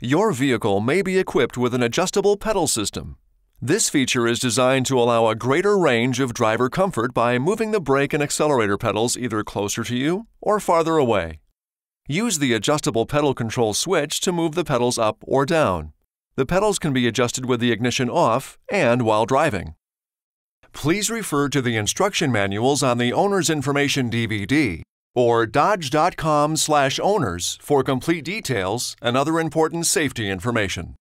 Your vehicle may be equipped with an adjustable pedal system. This feature is designed to allow a greater range of driver comfort by moving the brake and accelerator pedals either closer to you or farther away. Use the adjustable pedal control switch to move the pedals up or down. The pedals can be adjusted with the ignition off and while driving. Please refer to the instruction manuals on the Owner's Information DVD or dodge.com/owners for complete details and other important safety information.